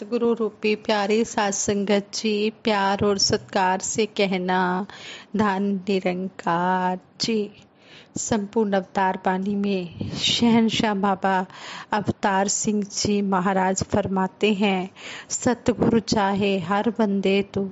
सतगुरु रूपी प्यारी सात संगत जी प्यार और सत्कार से कहना धन निरंकार जी संपूर्ण अवतार पानी में शहनशाह बाबा अवतार सिंह जी महाराज फरमाते हैं सतगुरु चाहे हर बंदे तो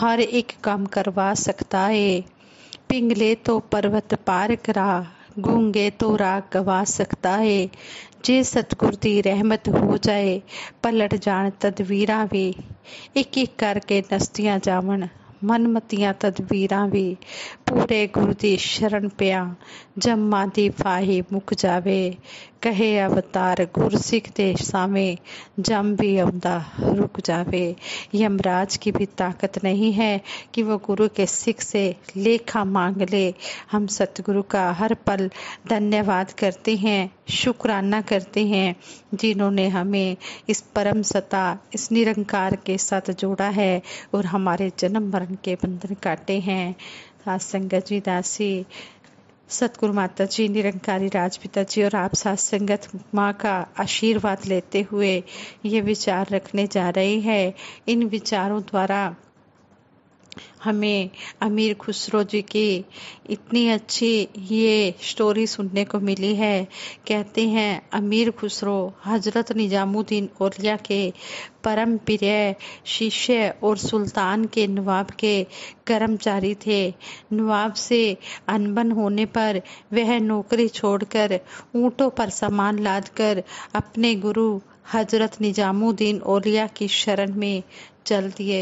हर एक काम करवा सकता है पिंगले तो पर्वत पार करा गूंगे तो राग गवा सकता है जे सतगुर की रहमत हो जाए पलट जान तदवीर भी एक एक करके नस्तियां जावन मनमतियां तदवीर भी पूरे गुरु ਗੁਰੂ शरण पिया जम्मा दी फाही मुक जावे कहे अवतार गुरु सिख दे सामे जम भी ਆਉਂਦਾ रुक जावे यमराज की भी ताकत नहीं है कि वो गुरु के सिख से लेखा मांग ले हम सतगुरु का हर पल धन्यवाद करते हैं शुक्राना करते हैं जिन्होंने हमें इस परम सता इस निरंकार के साथ जोड़ा है और हमारे जन्म मरण के बंधन काटे हैं आज संगत जी दासी सतगुरु माता जी निरंकारी राजपिता जी और आप सास संगत माँ का आशीर्वाद लेते हुए ये विचार रखने जा रही है इन विचारों द्वारा हमें अमीर खुसरो जी की इतनी अच्छी ये स्टोरी सुनने को मिली है कहते हैं अमीर खुसरो हजरत निजामुद्दीन औलिया के परम प्रिय शिष्य और सुल्तान के नवाब के कर्मचारी थे नवाब से अनबन होने पर वह नौकरी छोड़कर ऊँटों पर सामान लादकर अपने गुरु हजरत निजामुद्दीन ओलिया की शरण में चल दिए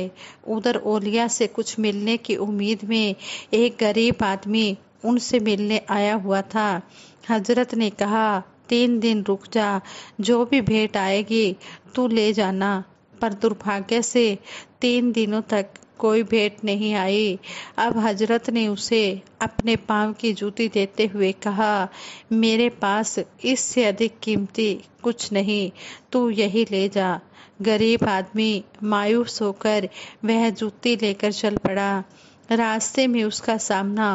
उधर ओलिया से कुछ मिलने की उम्मीद में एक गरीब आदमी उनसे मिलने आया हुआ था हजरत ने कहा तीन दिन रुक जा जो भी भेंट आएगी तू ले जाना पर दुर्भाग्य से तीन दिनों तक कोई भेंट नहीं आई अब हजरत ने उसे अपने पांव की जूती देते हुए कहा मेरे पास इससे अधिक कीमती कुछ नहीं तू यही ले जा गरीब आदमी मायूस होकर वह जूती लेकर चल पड़ा रास्ते में उसका सामना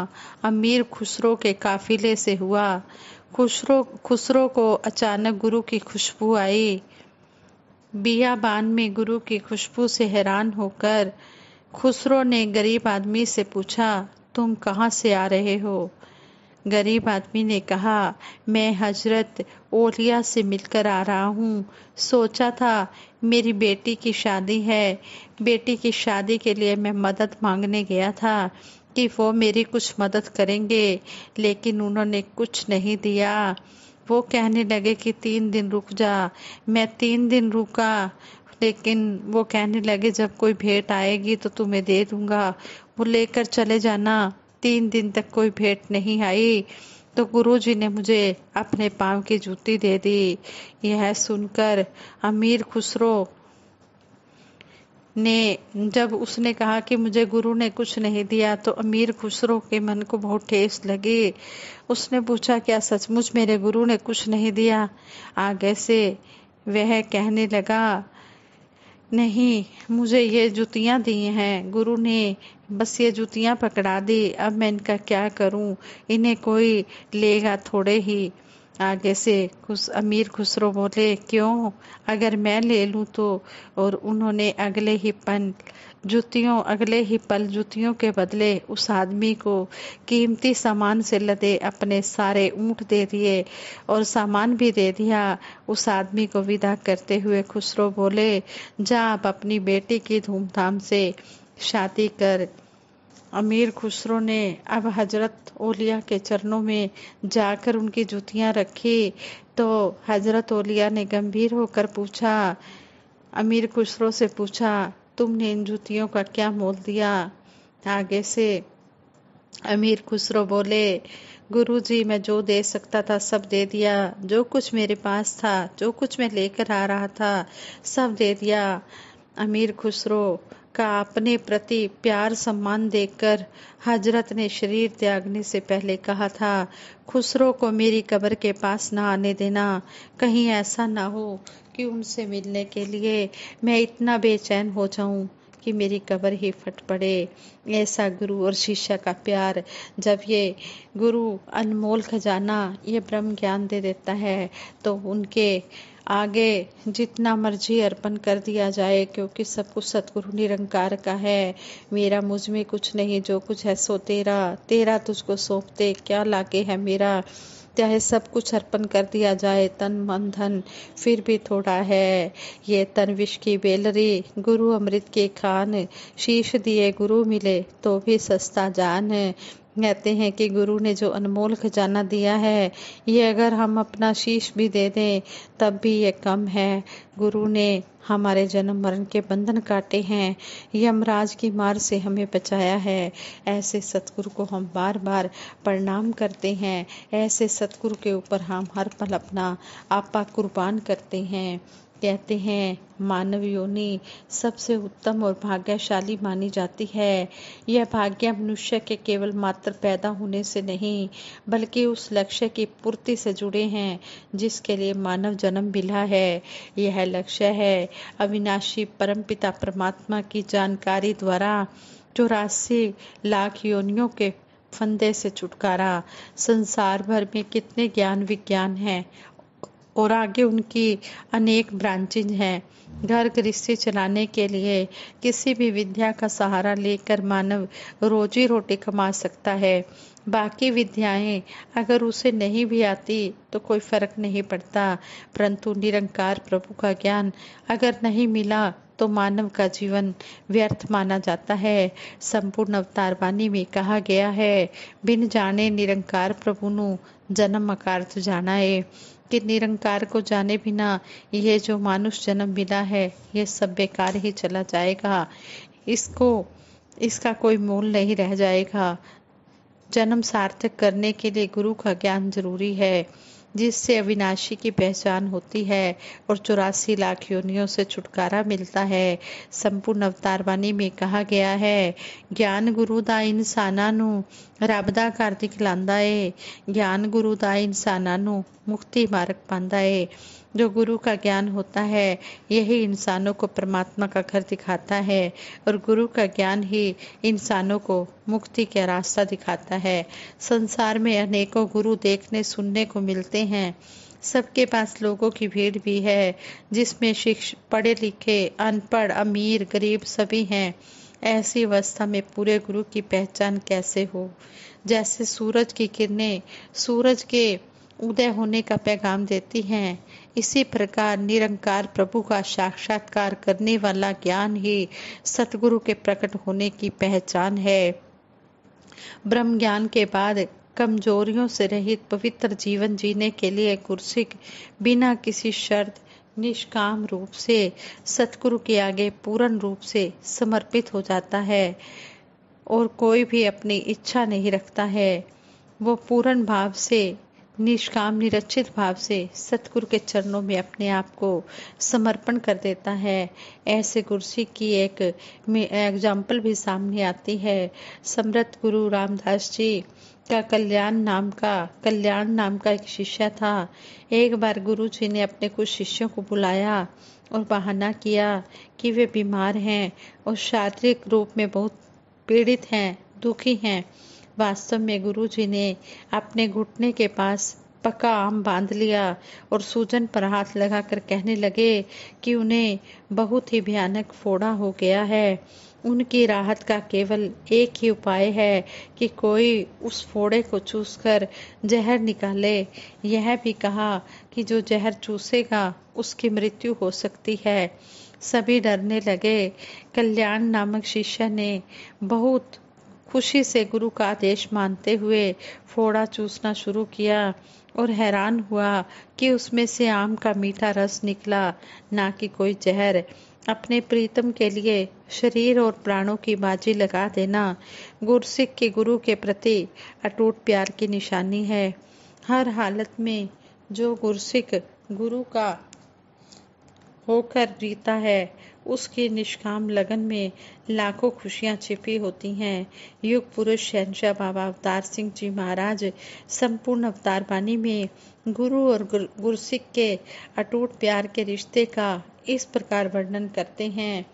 अमीर खुसरो के काफिले से हुआ खुसरो खुसरो को अचानक गुरु की खुशबू आई बियाबान में गुरु की खुशबू से हैरान होकर खुसरो ने गरीब आदमी से पूछा तुम कहाँ से आ रहे हो गरीब आदमी ने कहा मैं हजरत ओलिया से मिलकर आ रहा हूँ सोचा था मेरी बेटी की शादी है बेटी की शादी के लिए मैं मदद मांगने गया था कि वो मेरी कुछ मदद करेंगे लेकिन उन्होंने कुछ नहीं दिया वो कहने लगे कि तीन दिन रुक जा मैं तीन दिन रुका लेकिन वो कहने लगे जब कोई भेंट आएगी तो तुम्हें दे दूंगा वो लेकर चले जाना तीन दिन तक कोई भेंट नहीं आई तो गुरुजी ने मुझे अपने पाँव की जूती दे दी यह सुनकर अमीर खुसरो ने जब उसने कहा कि मुझे गुरु ने कुछ नहीं दिया तो अमीर खुसरो के मन को बहुत ठेस लगी उसने पूछा क्या सचमुच मेरे गुरु ने कुछ नहीं दिया आगे से वह कहने लगा नहीं मुझे ये जुतियाँ दी हैं गुरु ने बस ये जुतियाँ पकड़ा दी अब मैं इनका क्या करूँ इन्हें कोई लेगा थोड़े ही आगे से खुश अमीर खुसरो बोले क्यों अगर मैं ले लूं तो और उन्होंने अगले ही पल जूतियों अगले ही पल जूतियों के बदले उस आदमी को कीमती सामान से लदे अपने सारे ऊँट दे दिए और सामान भी दे दिया उस आदमी को विदा करते हुए खुसरो बोले जा आप अपनी बेटी की धूमधाम से शादी कर अमीर खुसरो ने अब हजरत ओलिया के चरणों में जाकर उनकी जुतियाँ रखी तो हजरत ओलिया ने गंभीर होकर पूछा अमीर खुसरो से पूछा तुमने इन जूतियों का क्या मोल दिया आगे से अमीर खुसरो बोले गुरु जी मैं जो दे सकता था सब दे दिया जो कुछ मेरे पास था जो कुछ मैं लेकर आ रहा था सब दे दिया अमीर खुसरो का अपने प्रति प्यार सम्मान देकर हजरत ने शरीर त्यागने से पहले कहा था खुसरो को मेरी कब्र के पास ना आने देना कहीं ऐसा ना हो कि उनसे मिलने के लिए मैं इतना बेचैन हो जाऊं कि मेरी कब्र ही फट पड़े ऐसा गुरु और शिष्य का प्यार जब ये गुरु अनमोल खजाना ये ब्रह्म ज्ञान दे देता है तो उनके आगे जितना मर्जी अर्पण कर दिया जाए क्योंकि सब कुछ सतगुरु निरंकार का है मेरा मुझ में कुछ नहीं जो कुछ है सो तेरा तेरा तुझको सौंपते क्या लाके है मेरा चाहे सब कुछ अर्पण कर दिया जाए तन मन धन फिर भी थोड़ा है ये तन विष की बेलरी गुरु अमृत के खान शीश दिए गुरु मिले तो भी सस्ता जान कहते हैं कि गुरु ने जो अनमोल खजाना दिया है ये अगर हम अपना शीश भी दे दें तब भी ये कम है गुरु ने हमारे जन्म मरण के बंधन काटे हैं यमराज की मार से हमें बचाया है ऐसे सतगुरु को हम बार बार प्रणाम करते हैं ऐसे सतगुरु के ऊपर हम हर पल अपना आपा कुर्बान करते हैं कहते हैं मानव योनि सबसे उत्तम और भाग्यशाली मानी जाती है यह भाग्य मनुष्य के केवल मात्र पैदा होने से नहीं बल्कि उस लक्ष्य की पूर्ति से जुड़े हैं जिसके लिए मानव जन्म मिला है यह लक्ष्य है अविनाशी परमपिता परमात्मा की जानकारी द्वारा चौरासी लाख योनियों के फंदे से छुटकारा संसार भर में कितने ज्ञान विज्ञान हैं और आगे उनकी अनेक ब्रांचेज हैं घर गृहस्थी चलाने के लिए किसी भी विद्या का सहारा लेकर मानव रोजी रोटी कमा सकता है बाकी विद्याएं अगर उसे नहीं भी आती तो कोई फर्क नहीं पड़ता परंतु निरंकार प्रभु का ज्ञान अगर नहीं मिला तो मानव का जीवन व्यर्थ माना जाता है संपूर्ण अवतार वाणी में कहा गया है बिन जाने निरंकार प्रभु नु जन्म अकार जाना है कि निरंकार को जाने बिना यह जो मानुष जन्म मिला है यह सब बेकार ही चला जाएगा इसको इसका कोई मोल नहीं रह जाएगा जन्म सार्थक करने के लिए गुरु का ज्ञान जरूरी है जिससे अविनाशी की पहचान होती है और चौरासी लाख योनियों से छुटकारा मिलता है संपूर्ण अवतारवाणी में कहा गया है ज्ञान गुरु दा इंसाना ਰੱਬ ਦਾ ਘਰ ਦਿਖਲਾਂਦਾ है ज्ञान ਗੁਰੂ ਦਾ ਇਨਸਾਨਾਂ ਨੂੰ ਮੁਕਤੀ ਮਾਰਗ ਪਾਉਂਦਾ जो गुरु का ज्ञान होता है यही इंसानों को परमात्मा का घर दिखाता है और गुरु का ज्ञान ही इंसानों को मुक्ति का रास्ता दिखाता है संसार में अनेकों गुरु देखने सुनने को मिलते हैं सबके पास लोगों की भीड़ भी है जिसमें शिक्ष पढ़े लिखे अनपढ़ अमीर गरीब सभी हैं ऐसी अवस्था में पूरे गुरु की पहचान कैसे हो जैसे सूरज की किरणें सूरज के उदय होने का पैगाम देती हैं इसी प्रकार निरंकार प्रभु का साक्षात्कार करने वाला ज्ञान ही सतगुरु के प्रकट होने की पहचान है ब्रह्म ज्ञान के बाद कमजोरियों से रहित पवित्र जीवन जीने के लिए गुरसिक बिना किसी शर्त निष्काम रूप से सतगुरु के आगे पूर्ण रूप से समर्पित हो जाता है और कोई भी अपनी इच्छा नहीं रखता है वो पूर्ण भाव से निष्काम निरक्षित भाव से सतगुरु के चरणों में अपने आप को समर्पण कर देता है ऐसे गुरुजी की एक एग्जाम्पल भी सामने आती है समृत गुरु रामदास जी का कल्याण नाम का कल्याण नाम का एक शिष्य था एक बार गुरु जी ने अपने कुछ शिष्यों को बुलाया और बहाना किया कि वे बीमार हैं और शारीरिक रूप में बहुत पीड़ित हैं दुखी हैं वास्तव में गुरुजी ने अपने घुटने के पास पका आम बांध लिया और सूजन पर हाथ लगाकर कहने लगे कि उन्हें बहुत ही भयानक फोड़ा हो गया है उनकी राहत का केवल एक ही उपाय है कि कोई उस फोड़े को चूसकर जहर निकाले यह भी कहा कि जो जहर चूसेगा उसकी मृत्यु हो सकती है सभी डरने लगे कल्याण नामक शिष्य ने बहुत खुशी से गुरु का आदेश मानते हुए फोड़ा चूसना शुरू किया और हैरान हुआ कि उसमें से आम का मीठा रस निकला ना कि कोई जहर अपने प्रीतम के लिए शरीर और प्राणों की बाजी लगा देना गुरसिख के गुरु के प्रति अटूट प्यार की निशानी है हर हालत में जो गुरसिख गुरु का होकर जीता है उसके निष्काम लगन में लाखों खुशियां छिपी होती हैं युग पुरुष शहनशाह बाबा अवतार सिंह जी महाराज संपूर्ण अवतार वाणी में गुरु और गुरसिख के अटूट प्यार के रिश्ते का इस प्रकार वर्णन करते हैं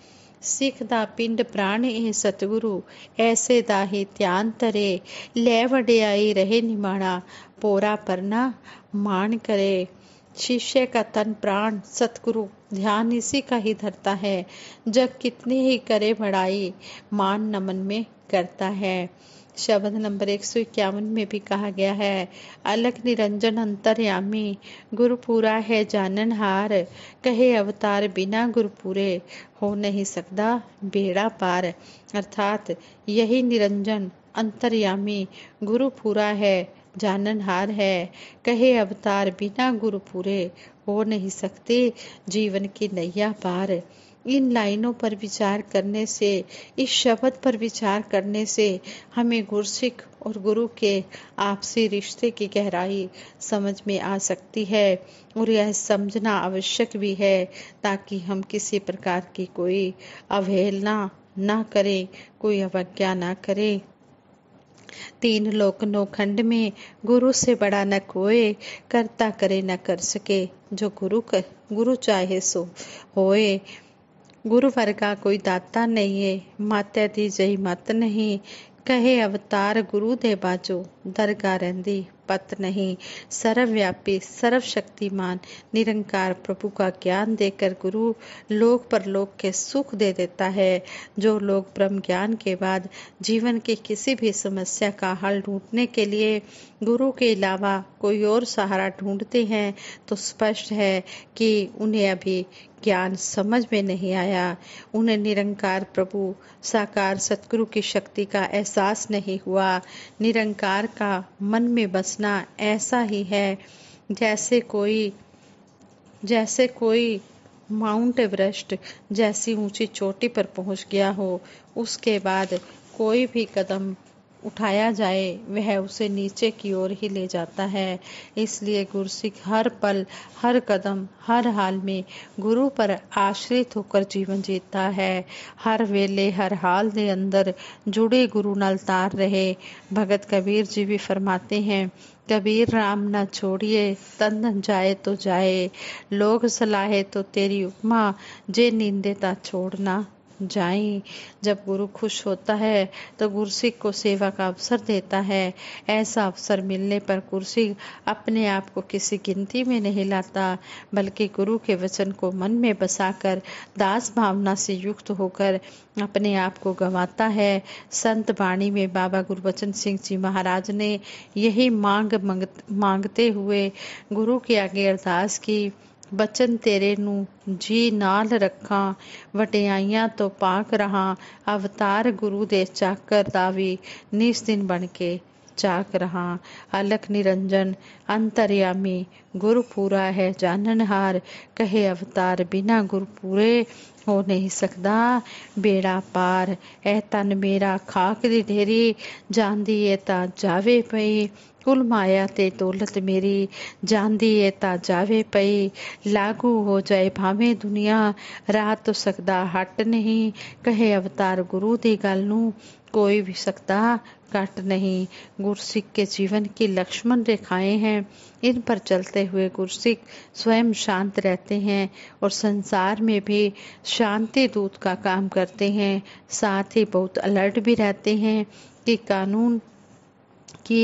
सिख दा पिंड प्राण ए सतगुरु ऐसे दाहे ध्यान तरे ले वडे ਵਡਿਆਈ रहे ਨਿਮਾਣਾ पोरा परना मान करे शिष्य का तन प्राण सतगुरु ध्यान इसी का ही धरता है जब कितने ही करे बड़ाई मान नमन में करता है शब्द नंबर एक सौ इक्यावन में भी कहा गया है अलग निरंजन अंतर्यामी गुरु पूरा है जानन हार कहे अवतार बिना गुरु पूरे हो नहीं सकता बेड़ा पार अर्थात यही निरंजन अंतर्यामी गुरु पूरा है जाननहार है कहे अवतार बिना गुरु पूरे हो नहीं सकते जीवन की नैया पार इन लाइनों पर विचार करने से इस शब्द पर विचार करने से हमें गुरसिख और गुरु के आपसी रिश्ते की गहराई समझ में आ सकती है और यह समझना आवश्यक भी है ताकि हम किसी प्रकार की कोई अवहेलना ना करें कोई अवज्ञा ना करें तीन लोक खंड में गुरु से बड़ा न कोय करता करे न कर सके जो गुरु कर, गुरु चाहे सो होए गुरु वर्गा कोई दाता नहीं है माता दी जई मत नहीं कहे अवतार गुरु दे बाजो दरगा रहंदी पत नहीं सर्वव्यापी सर्वशक्तिमान निरंकार प्रभु का ज्ञान देकर गुरु लोक परलोक के सुख दे देता है जो लोग ब्रह्म ज्ञान के बाद जीवन की किसी भी समस्या का हल ढूंढने के लिए गुरु के अलावा कोई और सहारा ढूंढते हैं तो स्पष्ट है कि उन्हें अभी ज्ञान समझ में नहीं आया उन्हें निरंकार प्रभु साकार सतगुरु की शक्ति का एहसास नहीं हुआ निरंकार का मन में बसना ऐसा ही है जैसे कोई जैसे कोई माउंट एवरेस्ट जैसी ऊंची चोटी पर पहुंच गया हो उसके बाद कोई भी कदम उठाया जाए वह उसे नीचे की ओर ही ले जाता है इसलिए गुरुसिख हर पल हर कदम हर हाल में गुरु पर आश्रित होकर जीवन जीता है हर वेले हर हाल के अंदर जुड़े गुरु नाल तार रहे भगत कबीर जी भी फरमाते हैं कबीर राम न छोड़िए तन जाए तो जाए लोग सलाहे तो तेरी उपमा जे नींदे ता छोड़ना जाएं जब गुरु खुश होता है तो गुरसिक को सेवा का अवसर देता है ऐसा अवसर मिलने पर गुरसिक अपने आप को किसी गिनती में नहीं लाता बल्कि गुरु के वचन को मन में बसाकर दास भावना से युक्त होकर अपने आप को गंवाता है संत वाणी में बाबा गुरुवचन सिंह जी महाराज ने यही मांग मांगते हुए गुरु के आगे अरदास की ਬਚਨ ਤੇਰੇ ਨੂੰ ਜੀ ਨਾਲ ਰੱਖਾਂ ਵਟਿਆਈਆਂ ਤੋਂ ਪਾਕ ਰਹਾ ਅਵਤਾਰ ਗੁਰੂ ਦੇ ਚਾਕਰ ਦਾ ਵੀ ਨਿਸ ਦਿਨ ਬਣ ਕੇ ਚਾਕ ਰਹਾ ਅਲਖ ਨਿਰੰਜਨ ਅੰਤਰਿਆਮੀ ਗੁਰੂ ਪੂਰਾ ਹੈ ਹਾਰ ਕਹੇ ਅਵਤਾਰ ਬਿਨਾ ਗੁਰ ਪੂਰੇ ਹੋ ਨਹੀਂ ਸਕਦਾ ਬੇੜਾ ਪਾਰ ਇਹ ਤਨ ਮੇਰਾ ਖਾਕ ਦੀ ਢੇਰੀ ਜਾਂਦੀ ਏ ਤਾਂ ਜਾਵੇ ਪਈ कुल माया ते दौलत मेरी जांदी है ता जावे पई लागू हो जाए भावे दुनिया ਰਾਹ तो सकदा हट नहीं कहे अवतार गुरु ਦੀ गल ਨੂੰ कोई भी सकता कट नहीं गुरसिख के जीवन की लक्ष्मण रेखाएं हैं इन पर चलते हुए गुरसिख स्वयं शांत रहते हैं और संसार में भी शांति दूत का काम करते हैं साथ ही बहुत अलर्ट भी रहते हैं कि कानून की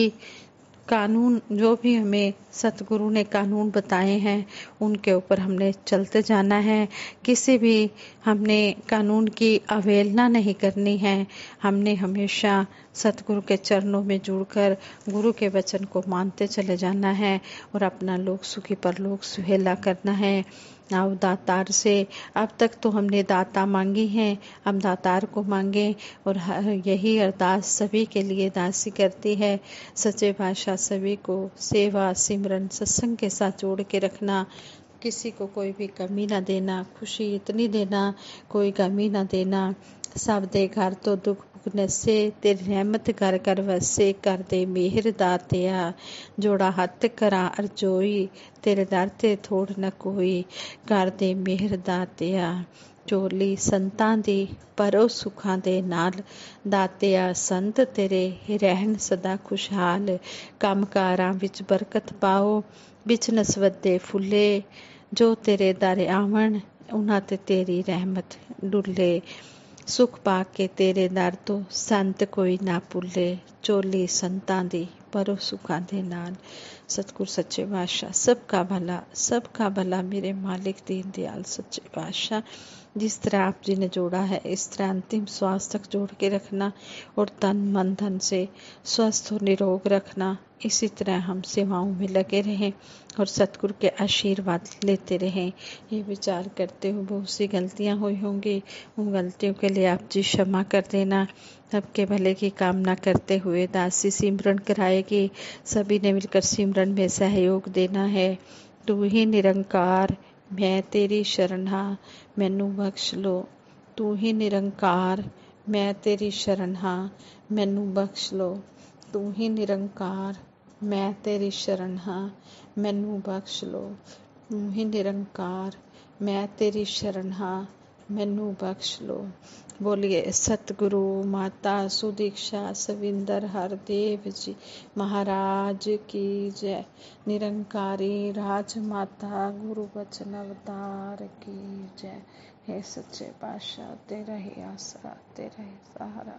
कानून जो भी हमें सतगुरु ने कानून बताए हैं उनके ऊपर हमने चलते जाना है किसी भी हमने कानून की अवहेलना नहीं करनी है हमने हमेशा सतगुरु के चरणों में जुड़कर गुरु के वचन को मानते चले जाना है और अपना लोक सुखी पर लोक सुहेला करना है आओ दातार से अब तक तो हमने दाता मांगी हैं हम दातार को मांगे और यही अरदास सभी के लिए दासी करती है सच्चे भाषा सभी को सेवा सिमरन सत्संग के साथ जोड़ के रखना किसी को कोई भी कमी ना देना खुशी इतनी देना कोई कमी ना देना सब दे घर तो दुख ਭੁਗਨੇ ਸੇ ਤੇ ਰਹਿਮਤ ਕਰ ਕਰ ਵਸੇ ਕਰ ਦੇ ਮਿਹਰ ਦਾਤਿਆ ਜੋੜਾ ਹੱਥ ਕਰਾਂ ਅਰਜੋਈ ਤੇਰੇ ਦਰ ਤੇ ਥੋੜ ਨ ਕੋਈ ਕਰ ਦੇ ਮਿਹਰ ਦਾਤਿਆ ਚੋਲੀ ਸੰਤਾਂ ਦੀ ਪਰੋ ਸੁਖਾਂ ਦੇ ਨਾਲ ਦਾਤਿਆ ਸੰਤ ਤੇਰੇ ਰਹਿਣ ਸਦਾ ਖੁਸ਼ਹਾਲ ਕੰਮਕਾਰਾਂ ਵਿੱਚ ਬਰਕਤ ਪਾਓ ਵਿੱਚ ਨਸਵਤ ਦੇ ਫੁੱਲੇ जो तेरे दारे आवन उन्हां ते तेरी रहमत डुले ਸੁਖ ਪਾ ਕੇ ਤੇਰੇ ਦਰ ਤੋਂ ਸੰਤ ਕੋਈ ਨਾ ਭੁੱਲੇ ਚੋਲੀ ਸੰਤਾਂ ਦੀ ਪਰੋ ਸੁਖਾਂ ਦੇ ਨਾਲ ਸਤਿਗੁਰ ਸੱਚੇ ਪਾਤਸ਼ਾਹ ਸਭ ਕਾ ਭਲਾ ਸਭ ਕਾ ਭਲਾ ਮੇਰੇ ਮਾਲਿਕ ਦੀਨ ਦਿਆਲ ਸੱਚੇ जिस तरह आप जी ने जोड़ा है इस तरह अंतिम श्वास तक जोड़ के रखना और तन मन धन से स्वस्थ और निरोग रखना इसी तरह हम सेवाओं में लगे रहें और सतगुरु के आशीर्वाद लेते रहें ये विचार करते हुए बहुत सी गलतियाँ हुई होंगी उन गलतियों के लिए आप जी क्षमा कर देना सबके भले की कामना करते हुए दासी सिमरन कराएगी सभी ने मिलकर सिमरन में सहयोग देना है तू ही निरंकार मैं तेरी शरणा हाँ। मैनू बख्श लो तू ही निरंकार मैं तेरी शरण हाँ मैनू बख्श लो तू ही निरंकार ਮੈਂ ਤੇਰੀ ਸ਼ਰਨ ਹਾਂ ਮੈਨੂੰ ਬਖਸ਼ ਲੋ ਤੂੰ ਹੀ ਨਿਰੰਕਾਰ मैं तेरी शरण हाँ मैनू बख्श लो बोलिए सतगुरु माता सुदीक्षा सविंदर हरदेव जी महाराज की जय निरंकारी राज माता गुरु वचन अवतार की जय हे सच्चे पाशाह तेरा ही आसरा तेरा ही सहारा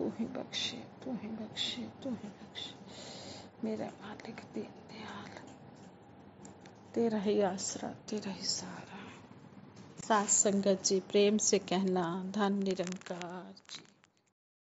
तू ही बख्शे तू ही बख्शे तू ही बख्शे मेरा मालिक दीन दयाल तेरा ही आसरा तेरा ही सहारा सास संगत जी प्रेम से कहना धन निरंकार जी